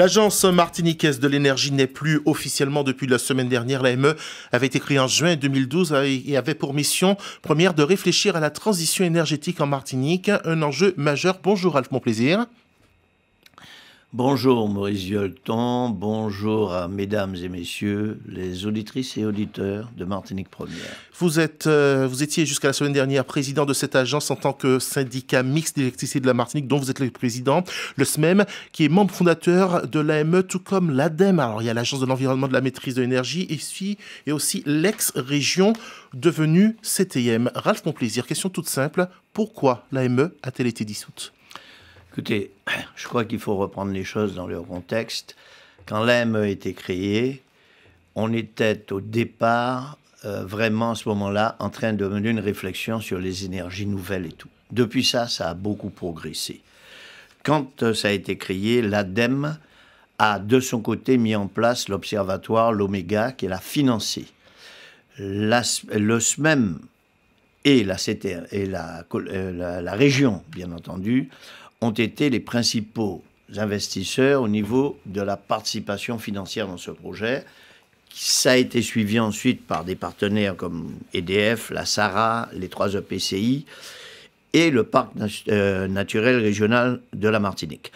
L'agence martiniquaise de l'énergie n'est plus officiellement depuis la semaine dernière. L'AME avait été créée en juin 2012 et avait pour mission première de réfléchir à la transition énergétique en Martinique, un enjeu majeur. Bonjour Alf, mon plaisir. Bonjour Maurice Violton, bonjour à mesdames et messieurs les auditrices et auditeurs de Martinique Première. Vous, êtes, euh, vous étiez jusqu'à la semaine dernière président de cette agence en tant que syndicat mixte d'électricité de la Martinique dont vous êtes le président, le SMEM, e qui est membre fondateur de l'AME tout comme l'ADEME. Alors il y a l'agence de l'environnement de la maîtrise de l'énergie et, et aussi l'ex-région devenue CTM. Ralph mon Plaisir, question toute simple, pourquoi l'AME a-t-elle été dissoute Écoutez, je crois qu'il faut reprendre les choses dans leur contexte. Quand l'AME a été créée, on était au départ, euh, vraiment à ce moment-là, en train de mener une réflexion sur les énergies nouvelles et tout. Depuis ça, ça a beaucoup progressé. Quand euh, ça a été créé, l'ADEME a de son côté mis en place l'observatoire, l'Oméga, qui l'a financé. La, le SMEM e et, la, et euh, la, la région, bien entendu, ont été les principaux investisseurs au niveau de la participation financière dans ce projet. Ça a été suivi ensuite par des partenaires comme EDF, la SARA, les trois EPCI et le parc euh, naturel régional de la Martinique.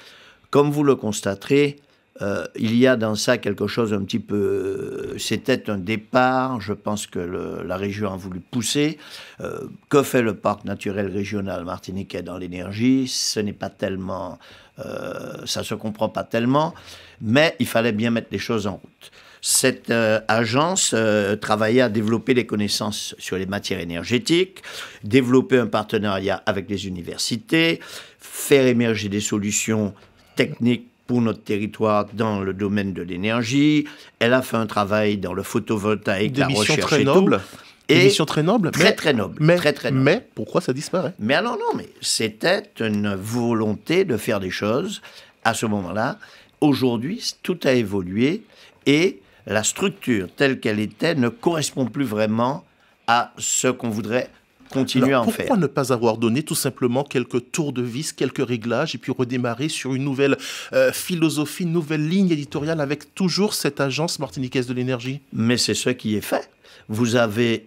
Comme vous le constaterez, euh, il y a dans ça quelque chose un petit peu. C'était un départ, je pense que la région a voulu pousser. Euh, que fait le parc naturel régional martiniquais dans l'énergie Ce n'est pas tellement. Euh, ça se comprend pas tellement, mais il fallait bien mettre les choses en route. Cette agence travaillait à développer les connaissances sur les matières énergétiques, développer un partenariat avec les universités, faire émerger des solutions techniques pour notre territoire dans le domaine de l'énergie. Elle a fait un travail dans le photovoltaïque, la recherche et noble. Tout. Une très noble. Très, mais, très noble. Mais, très, très noble. mais pourquoi ça disparaît Mais non, non, mais c'était une volonté de faire des choses à ce moment-là. Aujourd'hui, tout a évolué et la structure telle qu'elle était ne correspond plus vraiment à ce qu'on voudrait continuer pourquoi ne pas avoir donné tout simplement quelques tours de vis, quelques réglages, et puis redémarrer sur une nouvelle euh, philosophie, une nouvelle ligne éditoriale avec toujours cette agence martiniquaise de l'énergie Mais c'est ce qui est fait. Vous avez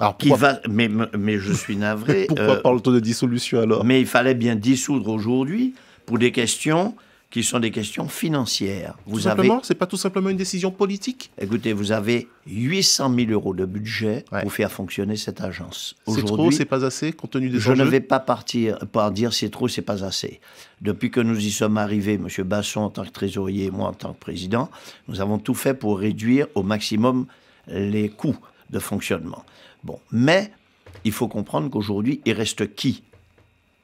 alors, pourquoi mais, je suis navré. pourquoi euh, parle-t-on de dissolution alors Mais il fallait bien dissoudre aujourd'hui pour des questions qui sont des questions financières. Vous tout avez... c'est pas tout simplement une décision politique. Écoutez, vous avez 800 000 euros de budget pour faire fonctionner cette agence. C'est trop, c'est pas assez, compte tenu des je enjeux. Je ne vais pas partir par dire c'est trop, c'est pas assez. Depuis que nous y sommes arrivés, M. Basson en tant que trésorier et moi en tant que président, nous avons tout fait pour réduire au maximum les coûts de fonctionnement. Bon, mais il faut comprendre qu'aujourd'hui, il reste qui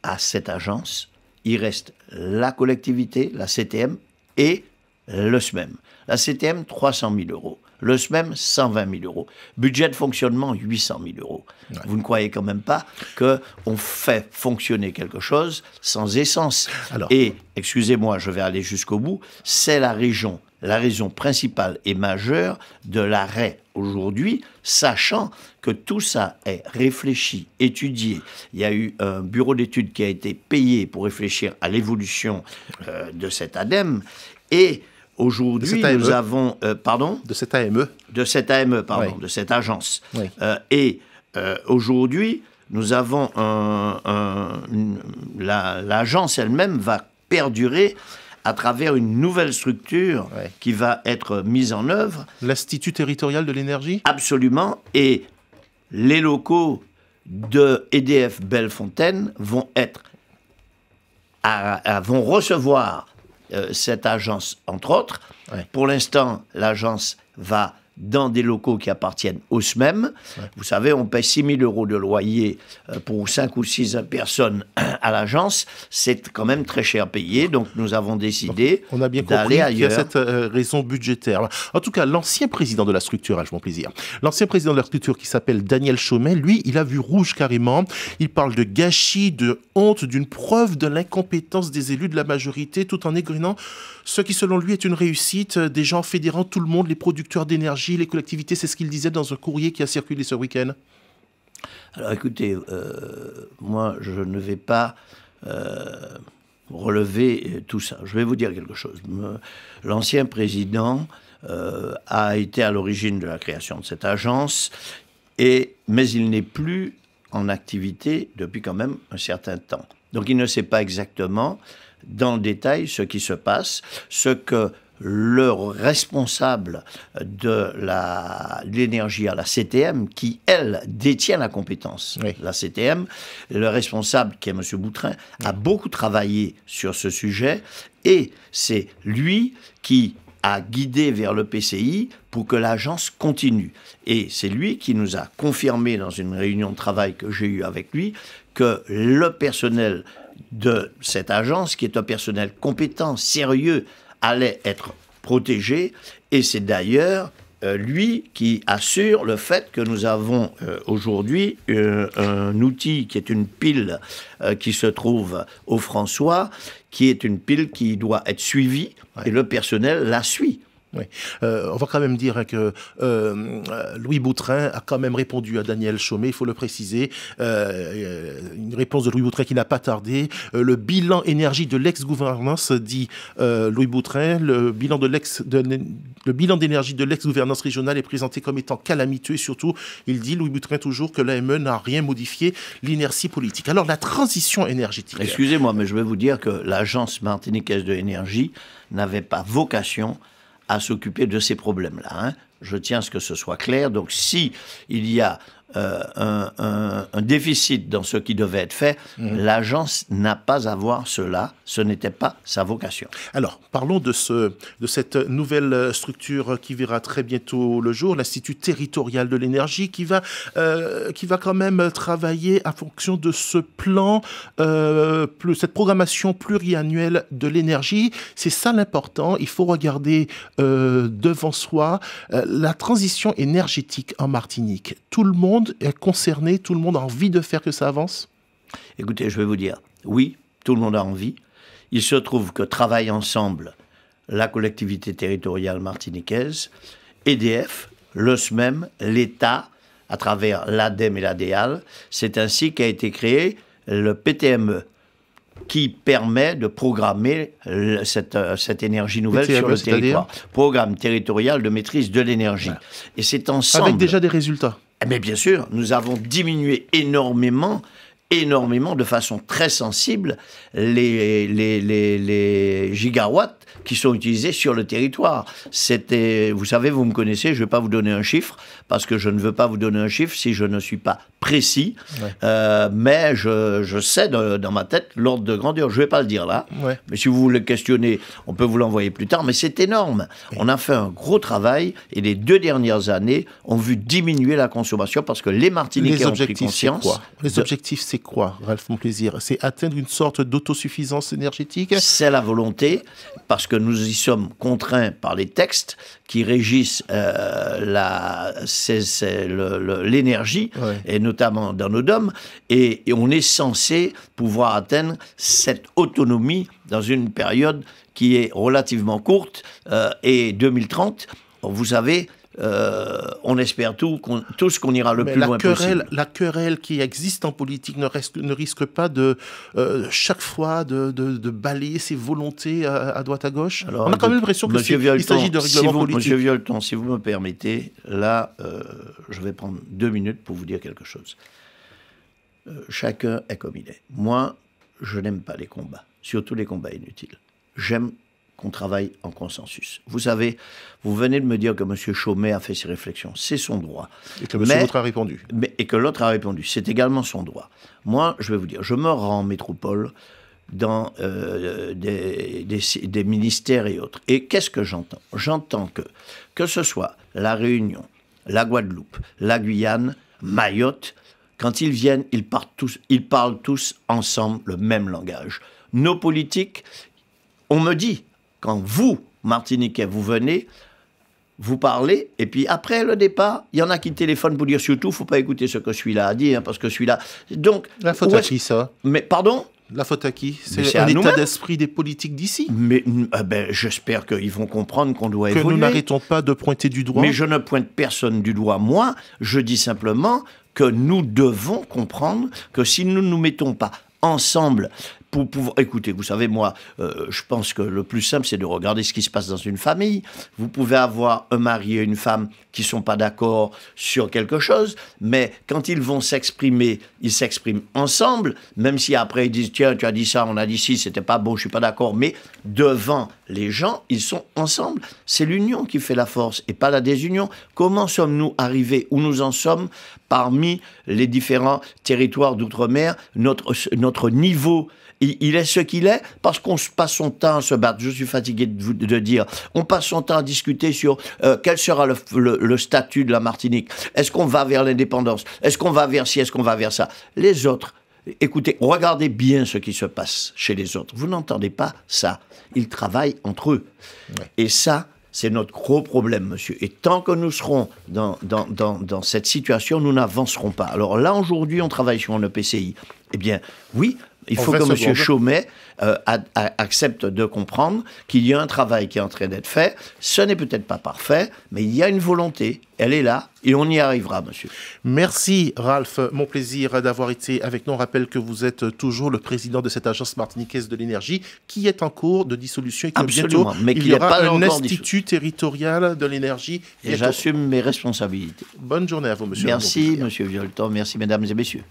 à cette agence il reste la collectivité, la CTM et le SMEM. E la CTM, 300 000 euros. Le SMEM, 120 000 euros. Budget de fonctionnement, 800 000 euros. Vous ne croyez quand même pas qu'on fait fonctionner quelque chose sans essence. et, excusez-moi, je vais aller jusqu'au bout, c'est la région, la raison principale et majeure de l'arrêt aujourd'hui, sachant que tout ça est réfléchi, étudié. Il y a eu un bureau d'études qui a été payé pour réfléchir à l'évolution euh, de cet ADEME. Et aujourd'hui, e. nous avons... Euh, pardon De cet AME. De cet AME, pardon, de cette agence. Euh, et aujourd'hui, nous avons un, l'agence elle-même va perdurer à travers une nouvelle structure qui va être mise en œuvre. L'Institut territorial de l'énergie Absolument. Et les locaux de EDF Bellefontaine vont être vont recevoir euh, cette agence entre autres. Pour l'instant, l'agence va dans des locaux qui appartiennent au SMEM. Vous savez, on paye 6 000 euros de loyer euh, pour 5 ou 6 personnes à l'agence. C'est quand même très cher payé, donc nous avons décidé d'aller ailleurs. On a bien compris qu'il y a cette euh, raison budgétaire. En tout cas, l'ancien président de la structure, je mon plaisir, l'ancien président de la structure qui s'appelle Daniel Chaumet, lui, il a vu rouge carrément. Il parle de gâchis, de honte, d'une preuve de l'incompétence des élus de la majorité, tout en égrinant ce qui, selon lui, est une réussite euh, des gens fédérant tout le monde, les producteurs d'énergie les collectivités, c'est ce qu'il disait dans un courrier qui a circulé ce week-end Alors écoutez, euh, moi je ne vais pas euh, relever euh, tout ça. Je vais vous dire quelque chose. L'ancien président a été à l'origine de la création de cette agence, mais il n'est plus en activité depuis quand même un certain temps. Donc il ne sait pas exactement dans le détail ce qui se passe, ce que le responsable de l'énergie à la CTM, qui, elle, détient la compétence. La CTM, le responsable, qui est M. Boutrin, a beaucoup travaillé sur ce sujet, et c'est lui qui a guidé vers le PCI pour que l'agence continue. Et c'est lui qui nous a confirmé dans une réunion de travail que j'ai eue avec lui que le personnel de cette agence, qui est un personnel compétent, sérieux, allait être protégé, et c'est d'ailleurs euh, lui qui assure le fait que nous avons euh, aujourd'hui euh, un outil qui est une pile qui se trouve au François, qui est une pile qui doit être suivie, et le personnel la suit. Oui. Euh, on va quand même dire hein, que euh, Louis Boutrin a quand même répondu à Daniel Chaumet, il faut le préciser. Euh, une réponse de Louis Boutrin qui n'a pas tardé. le bilan énergie de l'ex-gouvernance, dit Louis Boutrin, le bilan de l'ex, le bilan d'énergie de l'ex-gouvernance régionale est présenté comme étant calamiteux et surtout, il dit Louis Boutrin toujours que l'AME n'a rien modifié l'inertie politique. Alors la transition énergétique. Excusez-moi, mais je vais vous dire que l'agence martiniquaise de l'énergie n'avait pas vocation à s'occuper de ces problèmes-là. Hein. Je tiens à ce que ce soit clair. Donc, si il y a euh, un, déficit dans ce qui devait être fait. Mhm. L'agence n'a pas à voir cela, ce n'était pas sa vocation. Alors, parlons de, ce, de cette nouvelle structure qui verra très bientôt le jour, l'Institut territorial de l'énergie, qui, va euh, qui va quand même travailler à fonction de ce plan, euh, plus, cette programmation pluriannuelle de l'énergie. C'est ça l'important, il faut regarder devant soi la transition énergétique en Martinique. Tout le monde est concerné, tout le monde a envie de faire que ça avance Écoutez, je vais vous dire, oui, tout le monde a envie. Il se trouve que travaillent ensemble la collectivité territoriale martiniquaise, EDF, le SMEM, e l'État, à travers l'ADEME et l'ADEAL. C'est ainsi qu'a été créé le PTME, qui permet de programmer cette, énergie nouvelle e, sur le territoire. Programme territorial de maîtrise de l'énergie. Et c'est ensemble. Avec déjà des résultats. Mais bien sûr, nous avons diminué énormément énormément de façon très sensible les, les, les gigawatts qui sont utilisés sur le territoire. C'était, vous savez, vous me connaissez, je ne vais pas vous donner un chiffre parce que je ne veux pas vous donner un chiffre si je ne suis pas précis. Euh, mais je, je sais dans ma tête l'ordre de grandeur. Je ne vais pas le dire là. Mais si vous voulez questionner, on peut vous l'envoyer plus tard. Mais c'est énorme. On a fait un gros travail et les deux dernières années ont vu diminuer la consommation parce que les Martiniquais les ont pris conscience. les objectifs, c'est quoi, Ralph Mon Plaisir C'est atteindre une sorte d'autosuffisance énergétique C'est la volonté. Parce parce que nous y sommes contraints par les textes qui régissent euh, l'énergie, et notamment dans nos dômes, et, on est censé pouvoir atteindre cette autonomie dans une période qui est relativement courte, euh, et 2030, vous savez, euh, on espère tout, ce qu'on ira le plus loin possible. La querelle qui existe en politique ne, risque pas de euh, chaque fois de, balayer ses volontés euh, à, droite à gauche. on a quand même l'impression qu'il s'agit de règlement si vous, Monsieur Violeton, si vous me permettez, là, je vais prendre deux minutes pour vous dire quelque chose. chacun est comme il est. Moi, je n'aime pas les combats, surtout les combats inutiles. J'aime qu'on travaille en consensus. Vous savez, vous venez de me dire que M. Chaumet a fait ses réflexions. C'est son droit. Et que l'autre a répondu. Mais, et que l'autre a répondu. C'est également son droit. Moi, je vais vous dire, je me rends en métropole dans euh, des, des, ministères et autres. Et qu'est-ce que j'entends J'entends que, que ce soit la Réunion, la Guadeloupe, la Guyane, Mayotte, quand ils viennent, ils, partent tous, ils parlent tous ensemble le même langage. Nos politiques, on me dit, quand vous, Martinique, vous venez, vous parlez, et puis après le départ, il y en a qui téléphonent pour dire surtout, faut pas écouter ce que celui-là a dit, hein, parce que celui-là. Donc. La faute à qui ça Mais pardon la faute à qui C'est un état d'esprit des politiques d'ici. Mais ah ben, j'espère qu'ils vont comprendre qu'on doit être évoluer. Que nous n'arrêtons pas de pointer du doigt. Mais je ne pointe personne du doigt, moi. Je dis simplement que nous devons comprendre que si nous ne nous mettons pas ensemble pour pouvoir Écoutez, vous savez, moi, euh, je pense que le plus simple, c'est de regarder ce qui se passe dans une famille. Vous pouvez avoir un mari et une femme qui sont pas d'accord sur quelque chose, mais quand ils vont s'exprimer, ils s'expriment ensemble, même si après ils disent tiens, tu as dit ça, on a dit si, c'était pas bon, je suis pas d'accord, mais devant les gens, ils sont ensemble. C'est l'union qui fait la force et pas la désunion. Comment sommes-nous arrivés où nous en sommes parmi les différents territoires d'outre-mer, notre, notre niveau il, est ce qu'il est parce qu'on passe son temps à se battre. Je suis fatigué de, dire. On passe son temps à discuter sur euh, quel sera le, statut de la Martinique. Est-ce qu'on va vers l'indépendance Est-ce qu'on va vers ci Est-ce qu'on va vers ça Les autres, écoutez, regardez bien ce qui se passe chez les autres. Vous n'entendez pas ça. Ils travaillent entre eux. Et ça, c'est notre gros problème, monsieur. Et tant que nous serons dans, dans, dans cette situation, nous n'avancerons pas. Alors là, aujourd'hui, on travaille sur le PCI. Eh bien, oui, il faut que M. Chaumet euh, accepte de comprendre qu'il y a un travail qui est en train d'être fait. Ce n'est peut-être pas parfait, mais il y a une volonté. Elle est là et on y arrivera, monsieur. Merci, Ralph. Mon plaisir d'avoir été avec nous. On rappelle que vous êtes toujours le président de cette agence martiniquaise de l'énergie qui est en cours de dissolution et qui, bientôt, mais il y, aura pas un institut territorial de l'énergie. Et j'assume mes responsabilités. Bonne journée à vous, monsieur. Merci, monsieur Violeton. Merci, mesdames et messieurs.